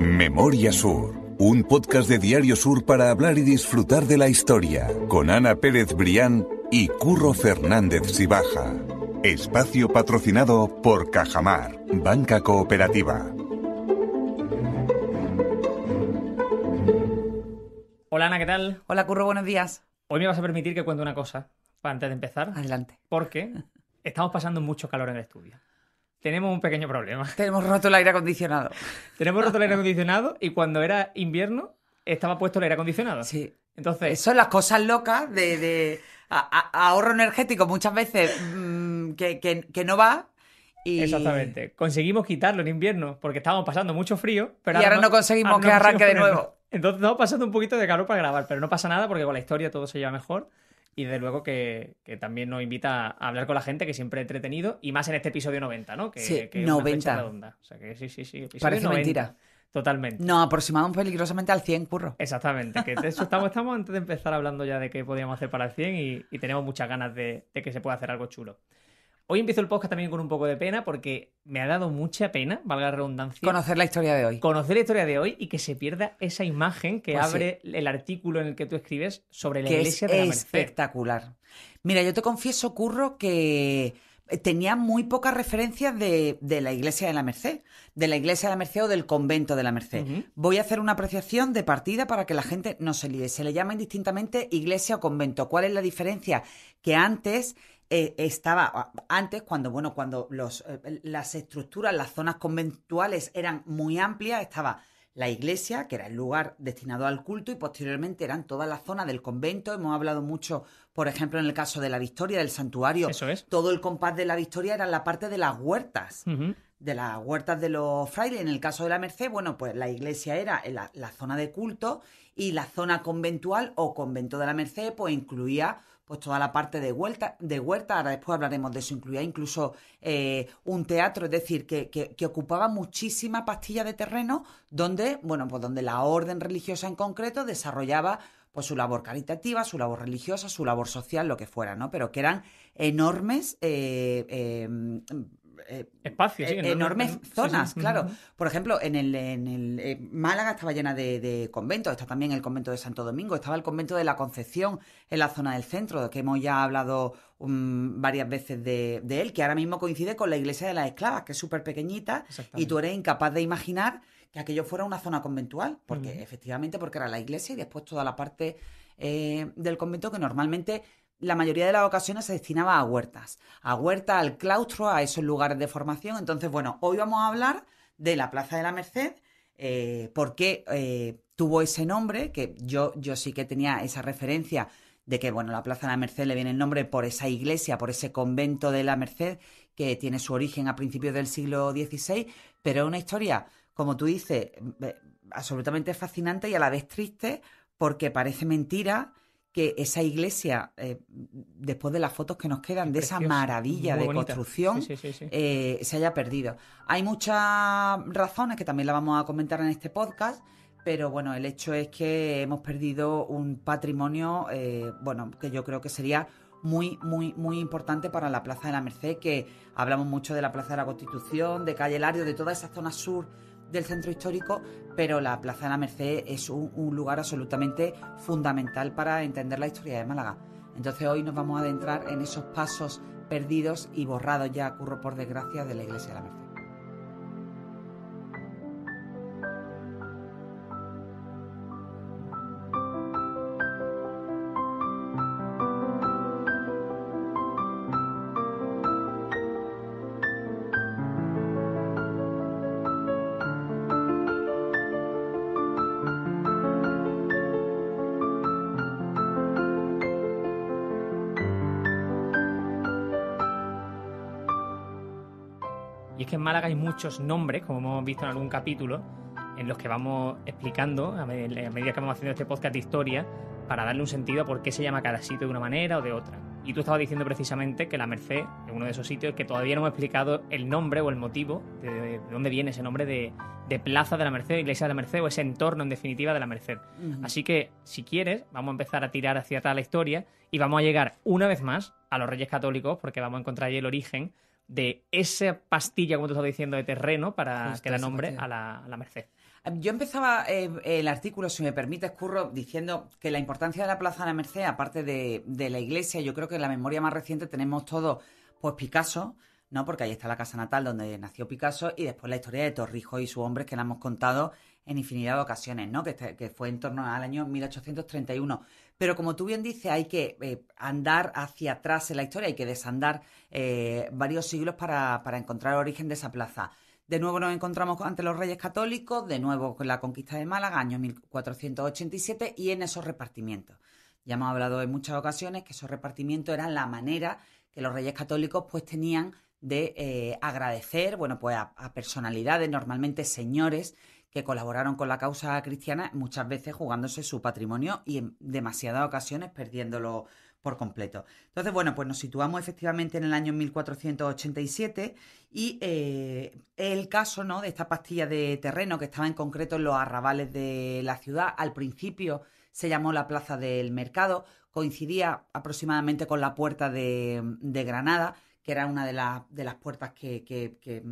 Memoria Sur, un podcast de Diario Sur para hablar y disfrutar de la historia, con Ana Pérez Brián y Curro Fernández Sibaja. Espacio patrocinado por Cajamar, Banca Cooperativa. Hola Ana, ¿qué tal? Hola Curro, buenos días. Hoy me vas a permitir que cuente una cosa, antes de empezar. Adelante. Porque estamos pasando mucho calor en el estudio tenemos un pequeño problema. Tenemos roto el aire acondicionado. tenemos roto el aire acondicionado y cuando era invierno estaba puesto el aire acondicionado. Sí. Entonces. son las cosas locas de, ahorro energético muchas veces mm, que, no va, y... Exactamente. Conseguimos quitarlo en invierno porque estábamos pasando mucho frío. Pero y ahora, no, conseguimos que arranque de nuevo. Entonces estamos pasando un poquito de calor para grabar, pero no pasa nada porque con la historia todo se lleva mejor y desde luego que, también nos invita a hablar con la gente, que siempre he entretenido, y más en este episodio 90, ¿no? Que, sí, que 90. Redonda. O sea, que sí, sí, sí. Parece 90. mentira. Totalmente. Nos aproximamos peligrosamente al 100, curro. Exactamente, que eso estamos, estamos antes de empezar hablando ya de qué podíamos hacer para el 100 y, tenemos muchas ganas de que se pueda hacer algo chulo. Hoy empiezo el podcast también con un poco de pena porque me ha dado mucha pena, valga la redundancia. Conocer la historia de hoy. Conocer la historia de hoy y que se pierda esa imagen que pues abre el artículo en el que tú escribes sobre la iglesia de la Merced. Espectacular. Mira, yo te confieso, Curro, que tenía muy pocas referencias de, la iglesia de la Merced, de la iglesia de la Merced o del convento de la Merced. Voy a hacer una apreciación de partida para que la gente no se líe. Se le llama indistintamente iglesia o convento. ¿Cuál es la diferencia? Que antes eh, estaba antes cuando bueno cuando eh, las estructuras las zonas conventuales eran muy amplias estaba la iglesia que era el lugar destinado al culto y posteriormente eran todas las zonas del convento hemos hablado mucho por ejemplo en el caso de la Victoria del santuario Eso es. todo el compás de la Victoria era la parte de las huertas de las huertas de los frailes en el caso de la Merced bueno pues la iglesia era eh, la, la zona de culto y la zona conventual o convento de la Merced pues incluía pues toda la parte de, de huerta, ahora después hablaremos de eso, incluía incluso eh, un teatro, es decir, que, ocupaba muchísima pastilla de terreno donde, bueno, pues donde la orden religiosa en concreto desarrollaba pues su labor caritativa, su labor religiosa, su labor social, lo que fuera, ¿no? Pero que eran enormes eh, em, eh, espacios eh, enormes zonas, claro. Por ejemplo, en el, eh, Málaga estaba llena de, conventos, está también el convento de Santo Domingo, estaba el convento de la Concepción en la zona del centro, que hemos ya hablado mm, varias veces de, él, que ahora mismo coincide con la iglesia de las esclavas, que es súper pequeñita, y tú eres incapaz de imaginar que aquello fuera una zona conventual, porque efectivamente, porque era la iglesia y después toda la parte del convento que normalmente la mayoría de las ocasiones se destinaba a huertas, a huerta, al claustro, a esos lugares de formación. Entonces, bueno, hoy vamos a hablar de la Plaza de la Merced, ...porque eh, por qué eh, tuvo ese nombre, que yo, yo sí que tenía esa referencia de que, bueno, la Plaza de la Merced le viene el nombre por esa iglesia, por ese convento de la Merced, que tiene su origen a principios del siglo XVI, pero es una historia, como tú dices, eh, absolutamente fascinante y a la vez triste, porque parece mentira que esa iglesia, eh, después de las fotos que nos quedan de esa maravilla de construcción, eh, se haya perdido. Hay muchas razones que también las vamos a comentar en este podcast, pero bueno, el hecho es que hemos perdido un patrimonio, eh, bueno, que yo creo que sería muy, muy, muy importante para la Plaza de la Merced, que hablamos mucho de la Plaza de la Constitución, de Calle Lario, de toda esa zona sur del centro histórico, pero la Plaza de la Merced es un, lugar absolutamente fundamental para entender la historia de Málaga. Entonces hoy nos vamos a adentrar en esos pasos perdidos y borrados ya, curro por desgracia, de la Iglesia de la Merced. Málaga hay muchos nombres, como hemos visto en algún capítulo, en los que vamos explicando, a medida que vamos haciendo este podcast de historia, para darle un sentido a por qué se llama cada sitio de una manera o de otra. Y tú estabas diciendo precisamente que la Merced es uno de esos sitios que todavía no hemos explicado el nombre o el motivo de, dónde viene ese nombre de, Plaza de la Merced, Iglesia de la Merced o ese entorno en definitiva de la Merced. Así que, si quieres, vamos a empezar a tirar hacia atrás la historia y vamos a llegar una vez más a los Reyes Católicos porque vamos a encontrar ahí el origen de esa pastilla, como te estaba diciendo, de terreno para que la nombre a la, Merced. Yo empezaba eh, el artículo, si me permite, Curro, diciendo que la importancia de la Plaza de la Merced, aparte de, la iglesia, yo creo que en la memoria más reciente tenemos todo, pues Picasso, ¿no? Porque ahí está la casa natal donde nació Picasso y después la historia de Torrijos y sus hombres que la hemos contado en infinidad de ocasiones, ¿no? Que, este, fue en torno al año 1831. Pero como tú bien dices, hay que eh, andar hacia atrás en la historia, hay que desandar eh, varios siglos para, encontrar el origen de esa plaza. De nuevo nos encontramos ante los Reyes Católicos, de nuevo con la conquista de Málaga, año 1487, y en esos repartimientos. Ya hemos hablado en muchas ocasiones que esos repartimientos eran la manera que los Reyes Católicos pues tenían de eh, agradecer, bueno, pues a, a personalidades, normalmente señores, que colaboraron con la causa cristiana muchas veces jugándose su patrimonio y en demasiadas ocasiones perdiéndolo por completo. Entonces, bueno, pues nos situamos efectivamente en el año 1487 y eh, el caso ¿no? de esta pastilla de terreno que estaba en concreto en los arrabales de la ciudad. Al principio se llamó la Plaza del Mercado, coincidía aproximadamente con la Puerta de, Granada, que era una de, las de las puertas que, que, que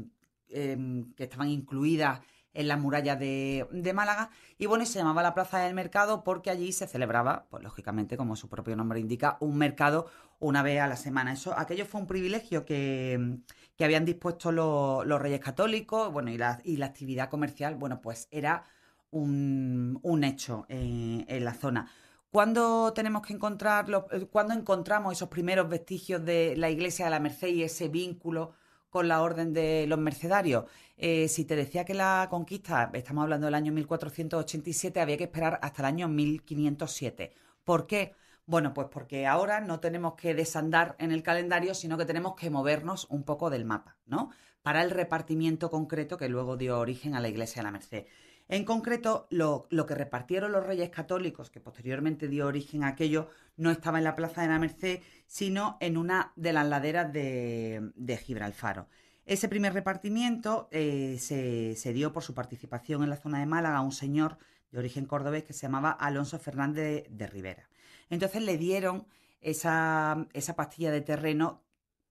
em, estaban incluidas en la muralla de, Málaga. Y bueno, se llamaba la Plaza del Mercado porque allí se celebraba, pues lógicamente, como su propio nombre indica, un mercado una vez a la semana. Eso, aquello fue un privilegio que, que habían dispuesto los, reyes católicos, bueno, y la, actividad comercial, bueno, pues era un, hecho eh, en, la zona. cuando tenemos que encontrar, los, eh, cuándo encontramos esos primeros vestigios de la iglesia de la Merced y ese vínculo con la Orden de los Mercedarios. Eh, si te decía que la conquista, estamos hablando del año 1487, había que esperar hasta el año 1507. ¿Por qué? Bueno, pues porque ahora no tenemos que desandar en el calendario, sino que tenemos que movernos un poco del mapa, ¿no? Para el repartimiento concreto que luego dio origen a la Iglesia de la Merced. En concreto, lo, que repartieron los reyes católicos, que posteriormente dio origen a aquello, no estaba en la Plaza de la Merced, sino en una de las laderas de, de Gibraltar. Ese primer repartimiento eh, se, dio por su participación en la zona de Málaga a un señor de origen cordobés que se llamaba Alonso Fernández de, Rivera. Entonces le dieron esa, esa pastilla de terreno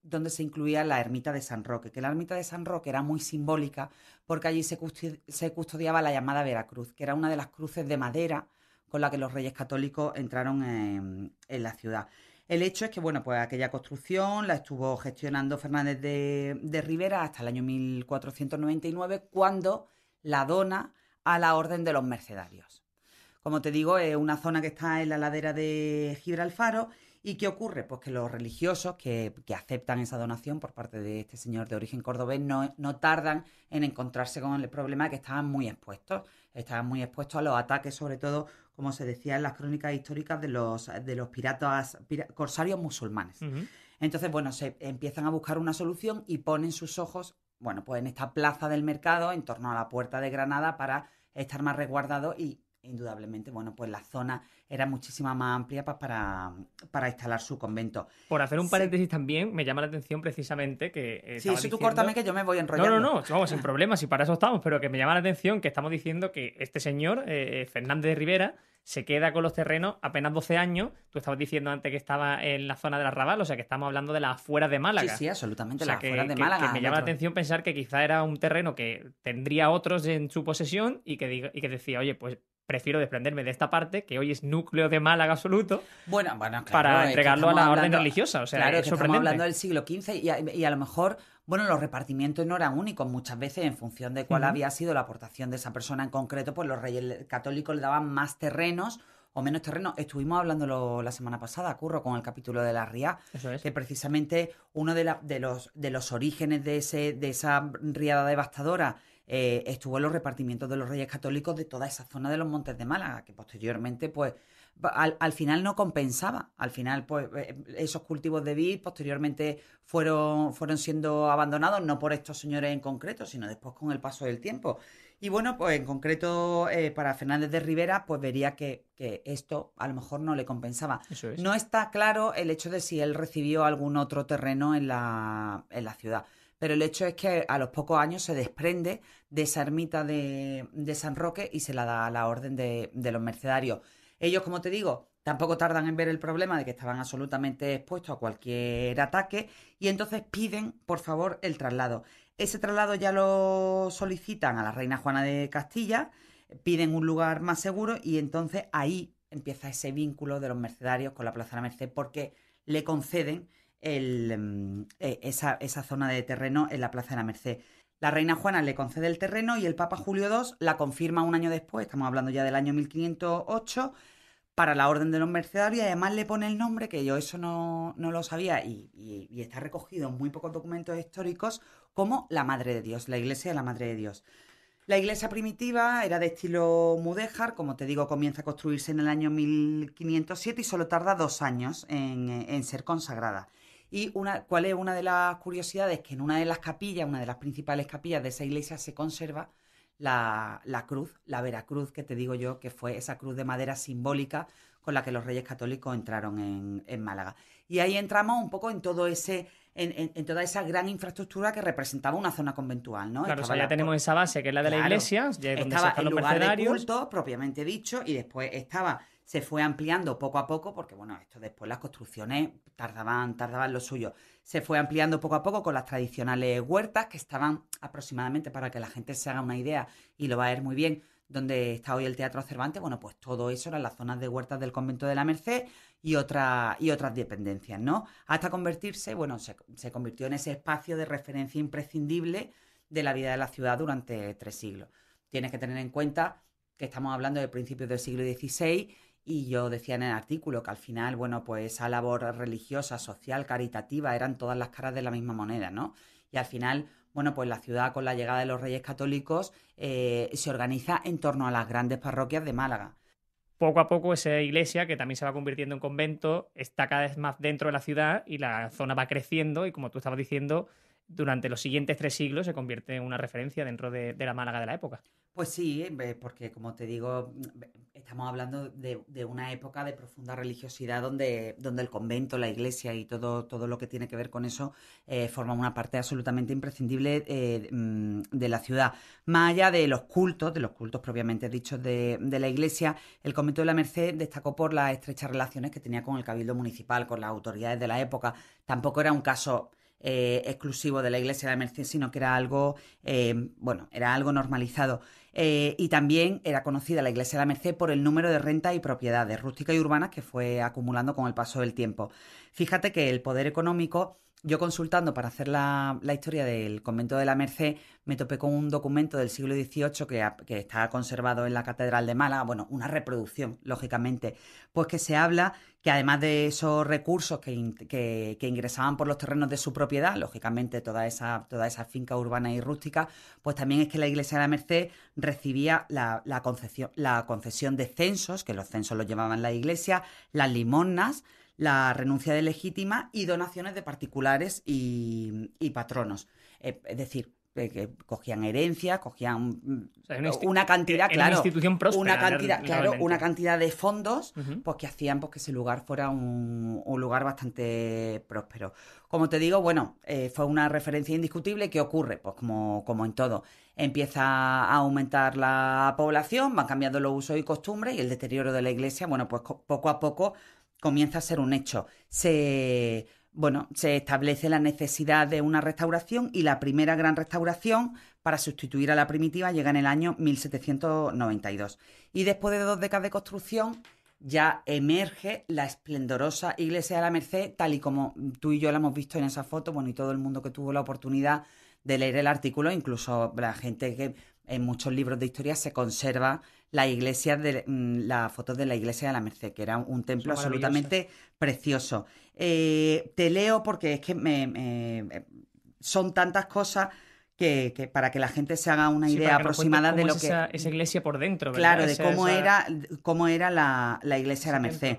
donde se incluía la ermita de San Roque, que la ermita de San Roque era muy simbólica porque allí se, custodiaba la llamada Veracruz, que era una de las cruces de madera con la que los reyes católicos entraron en, la ciudad. El hecho es que, bueno, pues aquella construcción la estuvo gestionando Fernández de, Rivera hasta el año 1499, cuando la dona a la Orden de los Mercedarios. Como te digo, es una zona que está en la ladera de Gibralfaro ¿Y qué ocurre? Pues que los religiosos que, aceptan esa donación por parte de este señor de origen cordobés no, no tardan en encontrarse con el problema de que estaban muy expuestos. Estaban muy expuestos a los ataques, sobre todo, como se decía en las crónicas históricas, de los, de los piratas, corsarios musulmanes. Entonces, bueno, se empiezan a buscar una solución y ponen sus ojos, bueno, pues en esta plaza del mercado, en torno a la puerta de Granada, para estar más resguardados y indudablemente, bueno, pues la zona era muchísima más amplia para, para, instalar su convento. Por hacer un paréntesis también, me llama la atención precisamente que... Eh, sí, eso tú córtame que yo me voy enrollando. No, no, no, vamos, sin problemas, y para eso estamos, pero que me llama la atención que estamos diciendo que este señor, eh, eh Fernández de Rivera, se queda con los terrenos apenas 12 años. Tú estabas diciendo antes que estaba en la zona de la Raval, o sea que estamos hablando de las afueras de Málaga. Sí, sí, absolutamente, las afueras de Málaga. Que, me llama la atención pensar que quizá era un terreno que tendría otros en su posesión y que, y que decía, oye, pues prefiero desprenderme de esta parte, que hoy es núcleo de Málaga absoluto, bueno, para entregarlo a la orden religiosa. claro, estamos hablando del siglo XV y a, lo mejor, bueno, los repartimientos no eran únicos muchas veces en función de cuál había sido la aportación de esa persona en concreto, pues los reyes católicos le daban más terrenos o menos terrenos. Estuvimos hablando la semana pasada, Curro, con el capítulo de la RIA, que precisamente uno de, los, orígenes de, ese, de esa riada devastadora eh, estuvo en los repartimientos de los Reyes Católicos de toda esa zona de los Montes de Málaga, que posteriormente, pues, al, final no compensaba. Al final, pues, eh, esos cultivos de vid posteriormente fueron, fueron siendo abandonados, no por estos señores en concreto, sino después con el paso del tiempo. Y bueno, pues en concreto eh, para Fernández de Rivera, pues vería que, esto a lo mejor no le compensaba. No está claro el hecho de si él recibió algún otro terreno en la, en la ciudad pero el hecho es que a los pocos años se desprende de esa ermita de, San Roque y se la da a la orden de, los mercenarios. Ellos, como te digo, tampoco tardan en ver el problema de que estaban absolutamente expuestos a cualquier ataque y entonces piden, por favor, el traslado. Ese traslado ya lo solicitan a la reina Juana de Castilla, piden un lugar más seguro y entonces ahí empieza ese vínculo de los mercenarios con la Plaza de la Merced porque le conceden Em, eh, esa, zona de terreno en la Plaza de la Merced. La reina Juana le concede el terreno y el Papa Julio II la confirma un año después, estamos hablando ya del año 1508, para la Orden de los Mercedarios y además le pone el nombre, que yo eso no, lo sabía y, está recogido en muy pocos documentos históricos, como la Madre de Dios, la Iglesia de la Madre de Dios. La iglesia primitiva era de estilo mudéjar, como te digo, comienza a construirse en el año 1507 y solo tarda dos años en ser consagrada. Y una, cuál es una de las curiosidades, que en una de las capillas, una de las principales capillas de esa iglesia se conserva la, cruz, la veracruz que te digo yo, que fue esa cruz de madera simbólica con la que los reyes católicos entraron en, Málaga. Y ahí entramos un poco en todo ese en, toda esa gran infraestructura que representaba una zona conventual, ¿no? Claro, o sea, ya tenemos esa base que es la de la iglesia, ya estaba en el lugar de culto propiamente dicho y después estaba se fue ampliando poco a poco, porque bueno, esto después las construcciones tardaban, tardaban lo suyo. Se fue ampliando poco a poco con las tradicionales huertas, que estaban aproximadamente, para que la gente se haga una idea y lo va a ver muy bien, donde está hoy el Teatro Cervantes, bueno, pues todo eso eran las zonas de huertas del convento de la Merced y, y otras dependencias, ¿no? Hasta convertirse, bueno, se, se convirtió en ese espacio de referencia imprescindible de la vida de la ciudad durante tres siglos. Tienes que tener en cuenta que estamos hablando de principios del siglo XVI y yo decía en el artículo que al final, bueno, pues esa labor religiosa, social, caritativa, eran todas las caras de la misma moneda, ¿no? Y al final, bueno, pues la ciudad con la llegada de los Reyes Católicos eh, se organiza en torno a las grandes parroquias de Málaga. Poco a poco esa iglesia, que también se va convirtiendo en convento, está cada vez más dentro de la ciudad y la zona va creciendo y como tú estabas diciendo, durante los siguientes tres siglos se convierte en una referencia dentro de, la Málaga de la época. Pues sí, porque como te digo, estamos hablando de, una época de profunda religiosidad donde, donde, el convento, la iglesia y todo, todo lo que tiene que ver con eso eh, forman una parte absolutamente imprescindible eh, mm, de la ciudad. Más allá de los cultos, de los cultos propiamente dichos de, de, la iglesia, el convento de la Merced destacó por las estrechas relaciones que tenía con el cabildo municipal, con las autoridades de la época. Tampoco era un caso eh, exclusivo de la Iglesia de la Merced, sino que era algo, eh, bueno, era algo normalizado. Eh, y también era conocida la Iglesia de la Merced por el número de rentas y propiedades rústicas y urbanas que fue acumulando con el paso del tiempo. Fíjate que el poder económico yo consultando para hacer la, historia del convento de la Merced, me topé con un documento del siglo XVIII que, está conservado en la Catedral de Málaga, bueno, una reproducción, lógicamente, pues que se habla que además de esos recursos que, ingresaban por los terrenos de su propiedad, lógicamente toda esa, toda esa finca urbana y rústica, pues también es que la Iglesia de la Merced recibía la, la concesión, la concesión de censos, que los censos los llevaban la Iglesia, las limosnas, la renuncia de legítima y donaciones de particulares y, patronos. Eh, es decir, eh, que cogían herencia, cogían mm, una, cantidad, una cantidad, claro, una cantidad de fondos, pues que hacían pues, que ese lugar fuera un, lugar bastante próspero. Como te digo, bueno, eh, fue una referencia indiscutible. ¿Qué ocurre? Pues como, como en todo, empieza a aumentar la población, van cambiando los usos y costumbres y el deterioro de la iglesia, bueno, pues poco a poco comienza a ser un hecho. Se, bueno, se establece la necesidad de una restauración y la primera gran restauración para sustituir a la primitiva llega en el año 1792. Y después de dos décadas de construcción ya emerge la esplendorosa iglesia de la Merced, tal y como tú y yo la hemos visto en esa foto, bueno, y todo el mundo que tuvo la oportunidad de leer el artículo, incluso la gente que en muchos libros de historia se conserva la iglesia de mm, la foto de la iglesia de la Merced, que era un templo absolutamente precioso. Eh, te leo porque es que me, eh, son tantas cosas. Que, para que la gente se haga una idea aproximada de lo que esa, esa, iglesia por dentro, claro, de cómo era cómo era la, iglesia de la Merced.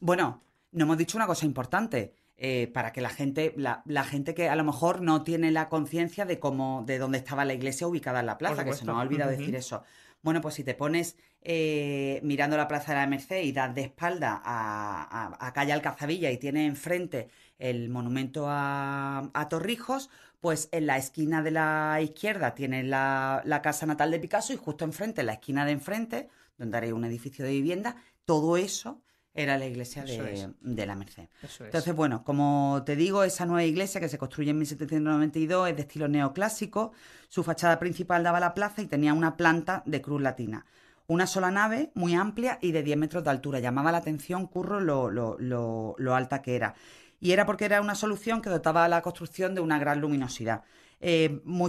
Bueno, no hemos dicho una cosa importante. Eh, para que la gente, la, gente que a lo mejor no tiene la conciencia de cómo, de dónde estaba la iglesia ubicada en la plaza, que se nos ha olvidado decir eso. Bueno, pues si te pones eh, mirando la Plaza de la Merced y das de espalda a, Calle Alcazabilla y tienes enfrente el monumento a, Torrijos, pues en la esquina de la izquierda tienes la, la casa natal de Picasso y justo enfrente, en la esquina de enfrente, donde haré un edificio de vivienda, todo eso era la iglesia de, la Merced. Entonces, bueno, como te digo, esa nueva iglesia que se construye en 1792 es de estilo neoclásico. Su fachada principal daba la plaza y tenía una planta de cruz latina. Una sola nave, muy amplia y de 10 metros de altura. Llamaba la atención, Curro, lo, lo, lo, lo alta que era. Y era porque era una solución que dotaba a la construcción de una gran luminosidad. Eh, mm,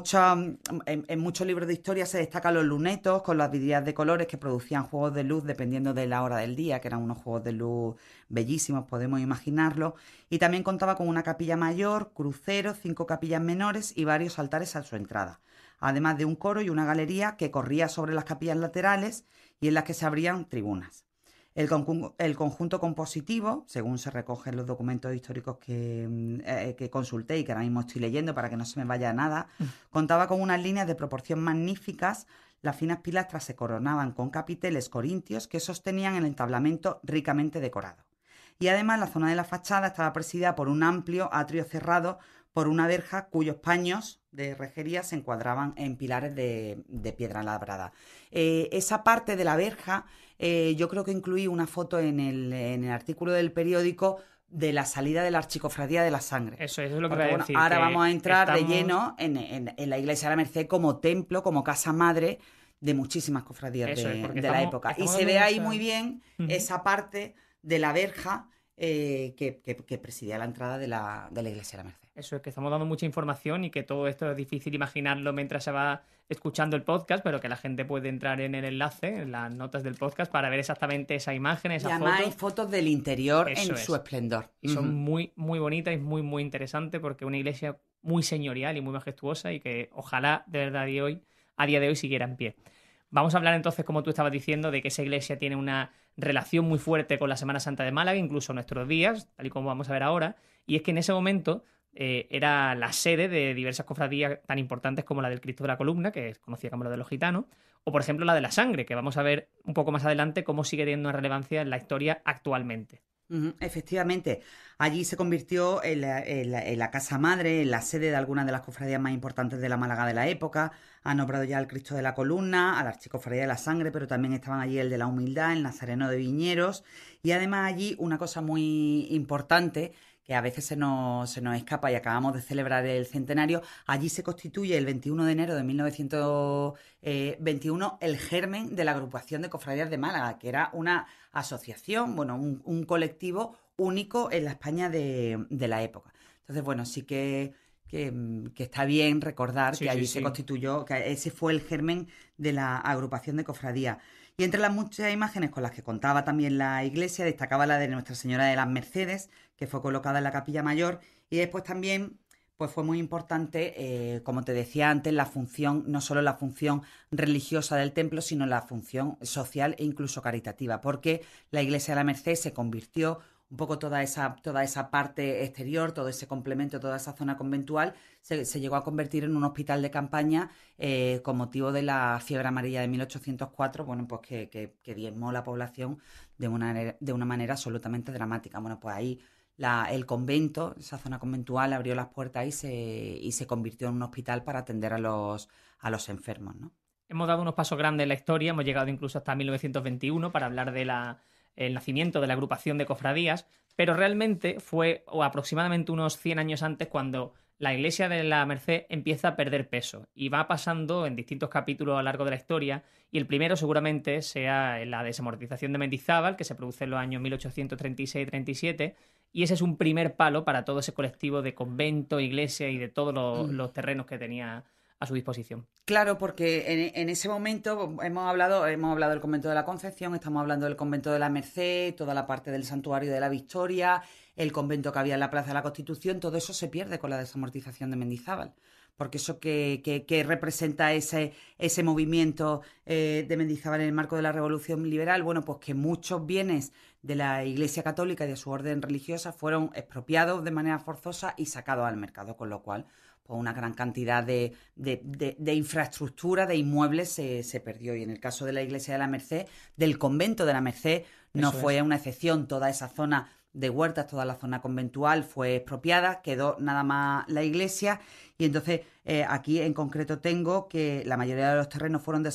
en, muchos libros de historia se destacan los lunetos con las vidrieras de colores que producían juegos de luz dependiendo de la hora del día, que eran unos juegos de luz bellísimos, podemos imaginarlo. Y también contaba con una capilla mayor, crucero, cinco capillas menores y varios altares a su entrada, además de un coro y una galería que corría sobre las capillas laterales y en las que se abrían tribunas. El, conjunto compositivo, según se recogen los documentos históricos que, mm, eh, eh, que, consulté y que ahora mismo estoy leyendo para que no se me vaya nada, mm. contaba con unas líneas de proporción magníficas. Las finas pilastras se coronaban con capiteles corintios que sostenían el entablamento ricamente decorado. Y además la zona de la fachada estaba presidida por un amplio atrio cerrado por una verja cuyos paños de rejería se encuadraban en pilares de, piedra labrada. Eh, esa parte de la verja, eh, yo creo que incluí una foto en el, artículo del periódico de la salida de la archicofradía de la sangre. Eso, es lo que, Ahora vamos a entrar de lleno en, la iglesia de la Merced como templo, como casa madre de muchísimas cofradías de, la época. Y se ve ahí muy bien esa parte de la verja eh, que, presidía la entrada de la iglesia de la Merced. Eso es que estamos dando mucha información y que todo esto es difícil imaginarlo mientras se va escuchando el podcast, pero que la gente puede entrar en el enlace, en las notas del podcast, para ver exactamente esa imagen, esas además hay fotos del interior en su esplendor. Y son muy, muy bonitas y muy, muy interesantes porque una iglesia muy señorial y muy majestuosa y que ojalá de verdad hoy, a día de hoy siguiera en pie. Vamos a hablar entonces, como tú estabas diciendo, de que esa iglesia tiene una relación muy fuerte con la Semana Santa de Málaga, incluso nuestros días, tal y como vamos a ver ahora. Y es que en ese momento eh, era la sede de diversas cofradías tan importantes como la del Cristo de la Columna, que es conocida como la de los gitanos, o por ejemplo la de la sangre, que vamos a ver un poco más adelante cómo sigue teniendo relevancia en la historia actualmente. Efectivamente, allí se convirtió en la, casa madre, en la sede de algunas de las cofradías más importantes de la Málaga de la época. Ha nombrado ya al Cristo de la Columna, a la Archicofradía de la Sangre, pero también estaban allí el de la Humildad, el Nazareno de Viñeros y además allí una cosa muy importante que a veces se nos, se nos escapa y acabamos de celebrar el centenario, allí se constituye el 21 de enero de 1921 eh, el germen de la agrupación de cofradías de Málaga, que era una asociación, bueno, un, colectivo único en la España de, la época. Entonces, bueno, sí que, está bien recordar que allí se constituyó, que ese fue el germen de la agrupación de cofradías. Y entre las muchas imágenes con las que contaba también la iglesia, destacaba la de Nuestra Señora de las Mercedes, que fue colocada en la capilla mayor, y después también pues fue muy importante, eh, como te decía antes, la función, no solo la función religiosa del templo, sino la función social e incluso caritativa, porque la Iglesia de la Merced se convirtió un poco toda esa, toda esa parte exterior, todo ese complemento, toda esa zona conventual, se, llegó a convertir en un hospital de campaña eh, con motivo de la fiebre amarilla de 1804, bueno, pues que, diezmó la población de una, de una manera absolutamente dramática. Bueno, pues ahí el convento, esa zona conventual, abrió las puertas y se, y se convirtió en un hospital para atender a los, a los enfermos, ¿no? Hemos dado unos pasos grandes en la historia, hemos llegado incluso hasta 1921 para hablar de la el nacimiento de la agrupación de cofradías, pero realmente fue o aproximadamente unos 100 años antes cuando la iglesia de la Merced empieza a perder peso y va pasando en distintos capítulos a lo largo de la historia y el primero seguramente sea la desamortización de Mendizábal que se produce en los años 1836-37 y ese es un primer palo para todo ese colectivo de convento, iglesia y de todos los mm. terrenos que tenía a su disposición. Claro, porque en, ese momento hemos hablado, hemos hablado del convento de la Concepción, estamos hablando del convento de la Merced, toda la parte del santuario de la Victoria, el convento que había en la Plaza de la Constitución, todo eso se pierde con la desamortización de Mendizábal. Porque eso que, representa ese, ese movimiento eh, de Mendizábal en el marco de la Revolución Liberal, bueno, pues que muchos bienes de la Iglesia Católica y de su orden religiosa fueron expropiados de manera forzosa y sacados al mercado, con lo cual pues, una gran cantidad de, de, infraestructura, de inmuebles se, perdió. Y en el caso de la iglesia de la Merced, del convento de la Merced, no fue una excepción. Toda esa zona de huertas, toda la zona conventual fue expropiada, quedó nada más la iglesia. Y entonces eh, aquí en concreto tengo que la mayoría de los terrenos fueron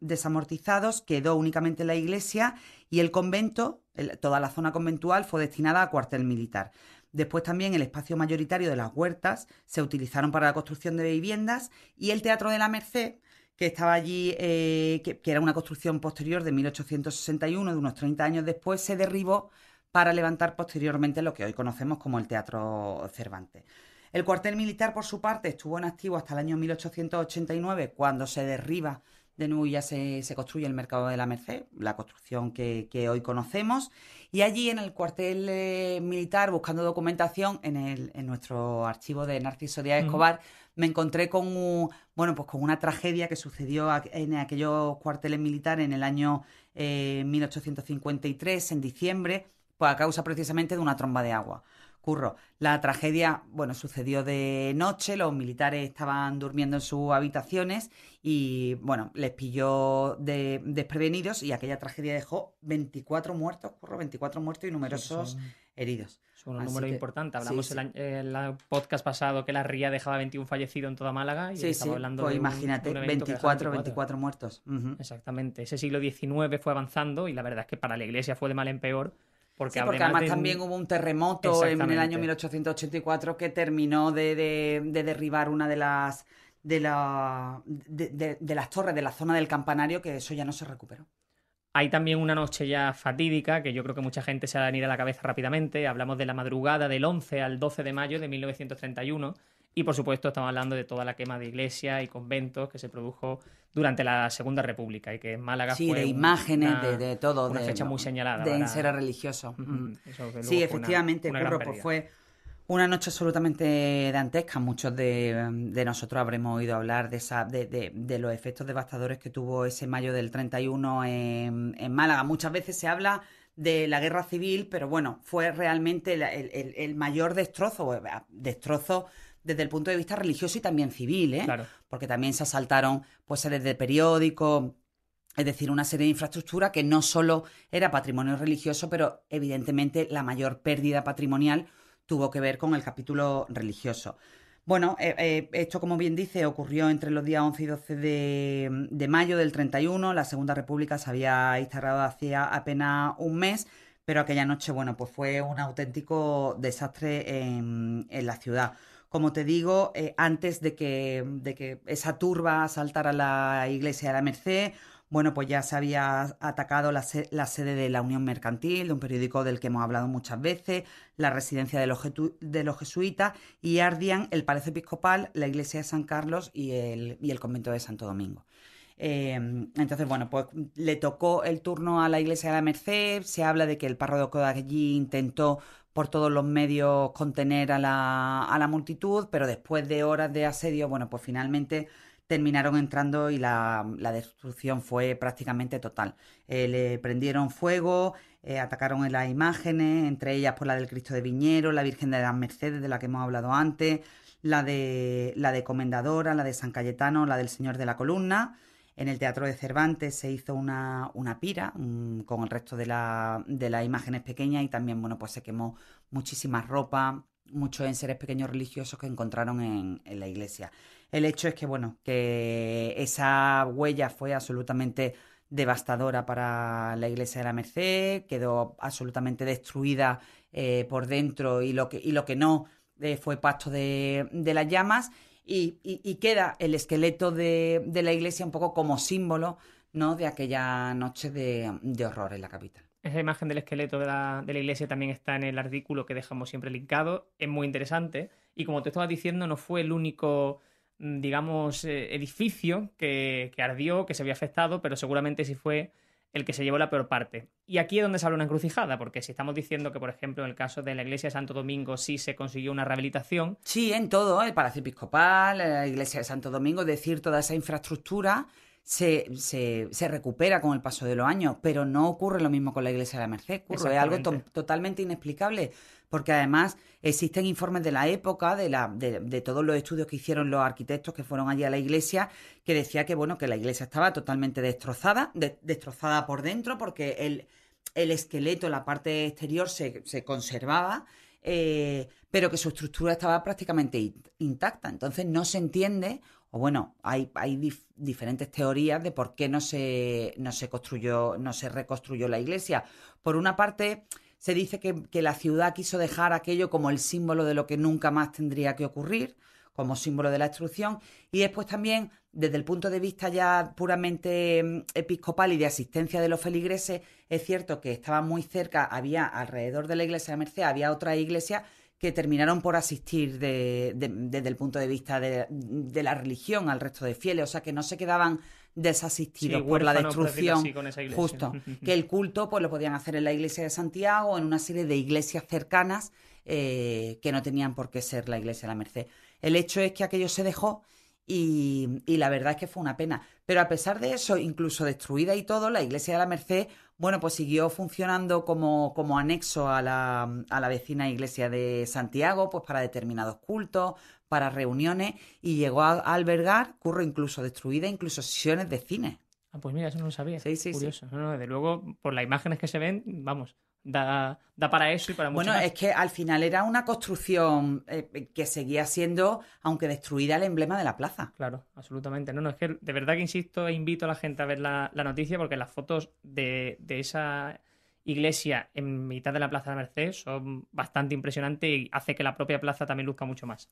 desamortizados, quedó únicamente la iglesia y el convento, toda la zona conventual fue destinada a cuartel militar. Después también el espacio mayoritario de las huertas se utilizaron para la construcción de viviendas y el Teatro de la Merced, que estaba allí, eh, que, que, era una construcción posterior de 1861, de unos 30 años después, se derribó para levantar posteriormente lo que hoy conocemos como el Teatro Cervantes. El cuartel militar, por su parte, estuvo en activo hasta el año 1889, cuando se derriba de nuevo ya se, construye el mercado de la Merced, la construcción que, hoy conocemos, y allí en el cuartel eh, militar, buscando documentación en, el, nuestro archivo de Narciso Díaz Escobar, me encontré con, un, bueno, pues con una tragedia que sucedió en aquellos cuarteles militares en el año 1853, eh, en diciembre, pues a causa precisamente de una tromba de agua curro. La tragedia, bueno, sucedió de noche, los militares estaban durmiendo en sus habitaciones y, bueno, les pilló desprevenidos y aquella tragedia dejó 24 muertos, curro, 24 muertos y numerosos son, heridos. Es un número importante. Hablamos En, el podcast pasado que la ría dejaba 21 fallecidos en toda Málaga y estamos hablando pues de imagínate, 24, 24, muertos. Exactamente. Ese siglo XIX fue avanzando y la verdad es que para la iglesia fue de mal en peor porque, sí, porque además, también hubo un terremoto en el año 1884 que terminó de, derribar una de las de, la, de las torres de la zona del campanario, que eso ya no se recuperó. Hay también una noche ya fatídica que yo creo que mucha gente se ha a a la cabeza rápidamente. Hablamos de la madrugada del 11 al 12 de mayo de 1931 y por supuesto estamos hablando de toda la quema de iglesias y conventos que se produjo durante la Segunda República y que en Málaga sí, fue de imágenes, una, de, de, todo, de, fecha muy señalada. De ser religioso. Mm. sí, efectivamente, pues fue una noche absolutamente dantesca. Muchos de, nosotros habremos oído hablar de, esa, de, los efectos devastadores que tuvo ese mayo del 31 en, Málaga. Muchas veces se habla de la guerra civil, pero bueno, fue realmente el, el, el mayor destrozo, destrozo desde el punto de vista religioso y también civil, ¿eh? porque también se asaltaron pues, sedes de periódico, es decir, una serie de infraestructura que no solo era patrimonio religioso, pero evidentemente la mayor pérdida patrimonial tuvo que ver con el capítulo religioso. Bueno, eh, eh, esto, como bien dice, ocurrió entre los días 11 y 12 de, mayo del 31. La Segunda República se había instalado hacía apenas un mes, pero aquella noche, bueno, pues fue un auténtico desastre en la ciudad como te digo, eh, antes de que, que esa turba saltara a la iglesia de la Merced, bueno, pues ya se había atacado la, sede de la Unión Mercantil, de un periódico del que hemos hablado muchas veces, la residencia de los, jesuitas y ardían el Palacio Episcopal, la iglesia de San Carlos y el, convento de Santo Domingo. Em, entonces, bueno, pues le tocó el turno a la iglesia de la Merced, se habla de que el párroco de allí intentó por todos los medios contener a la, multitud, pero después de horas de asedio, bueno, pues finalmente terminaron entrando y la, destrucción fue prácticamente total. Eh, le prendieron fuego, eh, atacaron en las imágenes, entre ellas por pues, la del Cristo de Viñero, la Virgen de las Mercedes, de la que hemos hablado antes, la de, la de Comendadora, la de San Cayetano, la del Señor de la Columna. En el Teatro de Cervantes se hizo una, una pira mm, con el resto de, la, de las imágenes pequeñas y también, bueno, pues se quemó muchísima ropa, muchos enseres pequeños religiosos que encontraron en, en, la iglesia. El hecho es que, bueno, que esa huella fue absolutamente devastadora para la iglesia de la Merced, quedó absolutamente destruida eh, por dentro y lo que, y lo que no eh, fue pasto de, de las llamas y, queda el esqueleto de, la iglesia un poco como símbolo ¿no? de aquella noche de, horror en la capital. Esa imagen del esqueleto de la, iglesia también está en el artículo que dejamos siempre linkado. Es muy interesante. Y como te estaba diciendo, no fue el único, mm, digamos, eh, edificio que, que ardió, que se había afectado, pero seguramente sí fue el que se llevó la peor parte. Y aquí es donde se una encrucijada, porque si estamos diciendo que, por ejemplo, en el caso de la iglesia de Santo Domingo sí se consiguió una rehabilitación. Sí, en todo, ¿eh? el Palacio Episcopal, la iglesia de Santo Domingo, decir, toda esa infraestructura se, se, recupera con el paso de los años, pero no ocurre lo mismo con la Iglesia de la Merced, es algo totalmente inexplicable, porque además existen informes de la época, de, la, de, todos los estudios que hicieron los arquitectos que fueron allí a la iglesia, que decía que, bueno, que la iglesia estaba totalmente destrozada, destrozada por dentro, porque el, el, esqueleto, la parte exterior se, conservaba, eh, pero que su estructura estaba prácticamente intacta. Entonces no se entiende o bueno, hay, diferentes teorías de por qué no se, no se construyó, no se reconstruyó la iglesia. Por una parte, se dice que, que, la ciudad quiso dejar aquello como el símbolo de lo que nunca más tendría que ocurrir, como símbolo de la destrucción. y después también, desde el punto de vista ya puramente mm, episcopal y de asistencia de los feligreses, es cierto que estaba muy cerca, había alrededor de la iglesia de Merced, había otra iglesia que terminaron por asistir desde el punto de vista de, la religión al resto de fieles, o sea que no se quedaban desasistidos por la destrucción justo, que el culto pues lo podían hacer en la iglesia de Santiago o en una serie de iglesias cercanas eh, que no tenían por qué ser la iglesia de la Merced. El hecho es que aquello se dejó y, la verdad es que fue una pena. Pero a pesar de eso, incluso destruida y todo, la iglesia de la Merced, bueno, pues siguió funcionando como, como anexo a la, a la vecina iglesia de Santiago, pues para determinados cultos, para reuniones, y llegó a, albergar, curro incluso destruida, incluso sesiones de cine. Ah, pues mira, eso no lo sabía. Sí, sí, Curioso. sí. desde luego, por las imágenes que se ven, vamos, Da, para eso y para mucho Bueno, es que al final era una construcción eh, que seguía siendo, aunque destruida, el emblema de la plaza. Claro, absolutamente. No, no, es que de verdad que insisto e invito a la gente a ver la, noticia porque las fotos de, esa iglesia en mitad de la Plaza de la Merced son bastante impresionantes y hace que la propia plaza también luzca mucho más.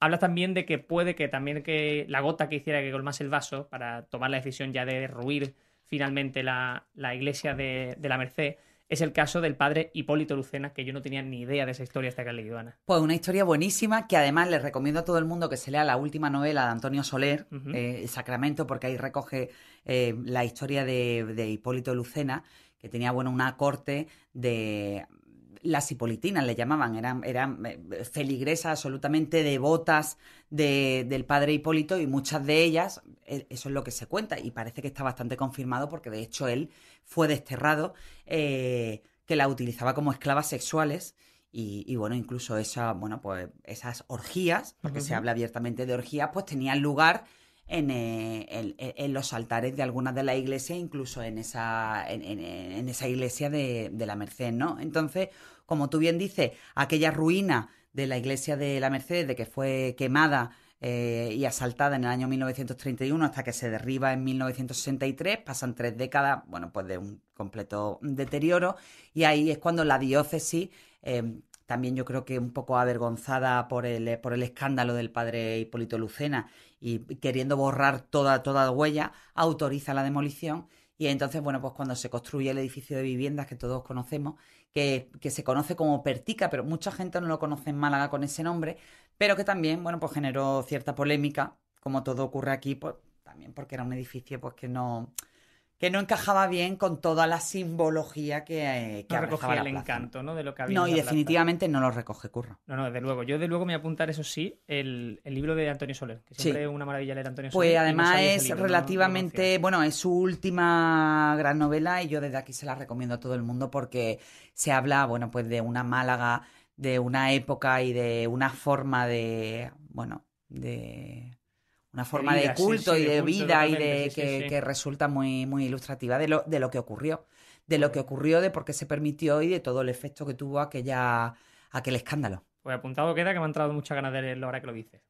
Habla también de que puede que también que la gota que hiciera que colmase el vaso para tomar la decisión ya de derruir finalmente la, la iglesia de, de la Merced es el caso del padre Hipólito Lucena, que yo no tenía ni idea de esa historia hasta que la leído Ana. Pues una historia buenísima que además les recomiendo a todo el mundo que se lea la última novela de Antonio Soler, eh, El Sacramento, porque ahí recoge eh, la historia de, de Hipólito Lucena que tenía bueno una corte de las hipolitinas le llamaban, eran, eran eh, feligresas absolutamente devotas del padre Hipólito y muchas de ellas, e, eso es lo que se cuenta y parece que está bastante confirmado porque de hecho él fue desterrado, eh, que la utilizaba como esclavas sexuales. Y, bueno, incluso esa, bueno, pues esas orgías, porque se habla abiertamente de orgías, pues tenían lugar eh, e, en, los altares de algunas de las iglesias, incluso en esa, en, esa iglesia de, la Merced, ¿no? Entonces, como tú bien dices, aquella ruina de la iglesia de la Merced, de que fue quemada eh, y asaltada en el año 1931 hasta que se derriba en 1963. Pasan tres décadas, bueno, pues de un completo deterioro y ahí es cuando la diócesis eh, también yo creo que un poco avergonzada por el, eh, por el escándalo del padre Hipólito Lucena y queriendo borrar toda, toda huella, autoriza la demolición. Y entonces, bueno, pues cuando se construye el edificio de viviendas que todos conocemos, que, que, se conoce como Pertica, pero mucha gente no lo conoce en Málaga con ese nombre, pero que también, bueno, pues generó cierta polémica, como todo ocurre aquí, pues, también porque era un edificio pues que no, que no encajaba bien con toda la simbología que, eh, que no recogía el encanto ¿no? de lo que había. No, y definitivamente no lo recoge Curro. No, no, desde luego. Yo, de luego, me voy a apuntar, eso sí, el, libro de Antonio Soler, que siempre es una maravilla leer Antonio pues Soler. Pues además es relativamente, bueno, es su última gran novela y yo desde aquí se la recomiendo a todo el mundo porque se habla, bueno, pues de una Málaga, de una época y de una forma de, bueno, de una forma de, culto y de, vida y de que, resulta muy, muy ilustrativa de lo, que ocurrió, de lo que ocurrió, de por qué se permitió y de todo el efecto que tuvo aquella, aquel escándalo. Pues apuntado queda que me ha entrado muchas ganas de leerlo ahora que lo dices.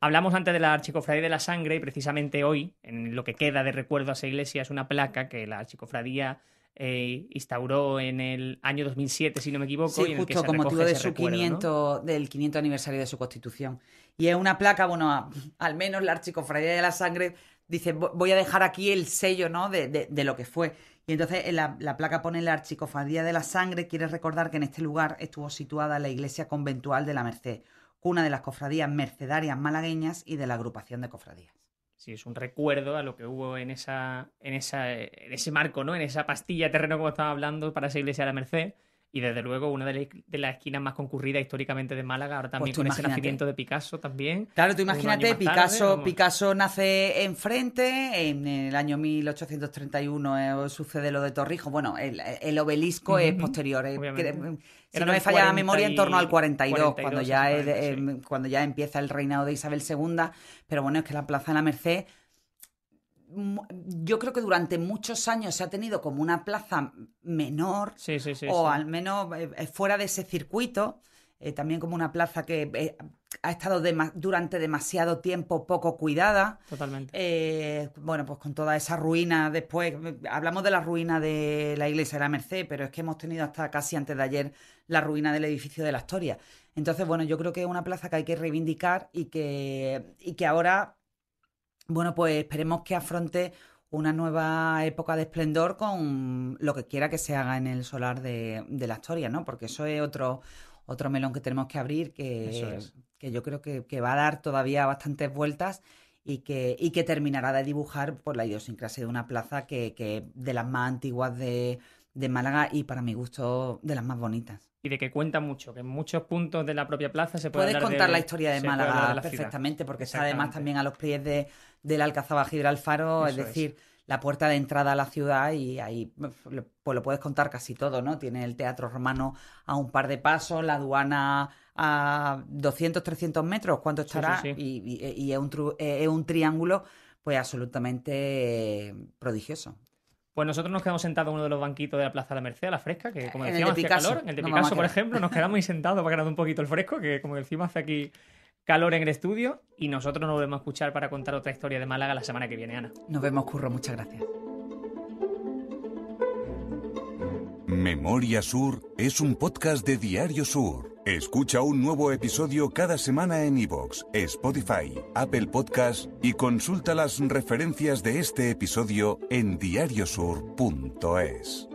Hablamos antes de la Archicofradía de la Sangre y precisamente hoy, en lo que queda de recuerdo a esa iglesia, es una placa que la Archicofradía eh, instauró en el año 2007, si no me equivoco. y en el que motivo de su del 500 aniversario de su constitución. Y es una placa, bueno, al menos la Archicofradía de la Sangre dice, voy a dejar aquí el sello ¿no? de, lo que fue. Y entonces la, placa pone la Archicofradía de la Sangre, quiere recordar que en este lugar estuvo situada la iglesia conventual de la Merced, cuna de las cofradías mercedarias malagueñas y de la agrupación de cofradías si es un recuerdo a lo que hubo en, esa, en, esa, ese marco, ¿no? en esa pastilla terreno como estaba hablando para esa iglesia de la Merced, y desde luego, una de, las esquinas más concurridas históricamente de Málaga, ahora también pues con ese nacimiento de Picasso también. Claro, tú imagínate, Picasso, Picasso nace enfrente, en el año 1831 eh, sucede lo de Torrijos. Bueno, el, obelisco es posterior. Eh, si no me falla la memoria, en torno al 42, cuando, ya, em, cuando ya empieza el reinado de Isabel II. Pero bueno, es que la Plaza de la Merced yo creo que durante muchos años se ha tenido como una plaza menor o al menos eh, eh, fuera de ese circuito, eh, también como una plaza que ha estado durante demasiado tiempo poco cuidada. Totalmente. bueno, pues con toda esa ruina después, hablamos de la ruina de la iglesia de la Merced, pero es que hemos tenido hasta casi antes de ayer la ruina del edificio de la historia Entonces, bueno, yo creo que es una plaza que hay que reivindicar y que, y que ahora bueno, pues esperemos que afronte una nueva época de esplendor con lo que quiera que se haga en el solar de, la historia, ¿no? Porque eso es otro, otro melón que tenemos que abrir que, que yo creo que, va a dar todavía bastantes vueltas y que, y que terminará de dibujar por la idiosincrasia de una plaza que, que de las más antiguas de Málaga y para mi gusto de las más bonitas y de que cuenta mucho, que en muchos puntos de la propia plaza se puede Puedes contar la historia de Málaga perfectamente, porque está además también a los pies de, del Alcazaba Giralfaro, es decir, la puerta de entrada a la ciudad y ahí pues lo puedes contar casi todo, ¿no? Tiene el teatro romano a un par de pasos, la aduana a 200, 300 metros, ¿cuánto estará? Y, es, un es un triángulo pues absolutamente prodigioso. Pues nosotros nos quedamos sentados en uno de los banquitos de la Plaza de la Merced, a la fresca, que como decíamos hace calor. En el de Picasso, por ejemplo, nos quedamos ahí sentados para ganar un poquito el fresco, que como decimos hace aquí calor en el estudio. Y nosotros nos volvemos a escuchar para contar otra historia de Málaga la semana que viene, Ana. Nos vemos, Curro. Muchas gracias. Memoria Sur es un podcast de Diario Sur. Escucha un nuevo episodio cada semana en iVoox, Spotify, Apple Podcast y consulta las referencias de este episodio en diariosur.es.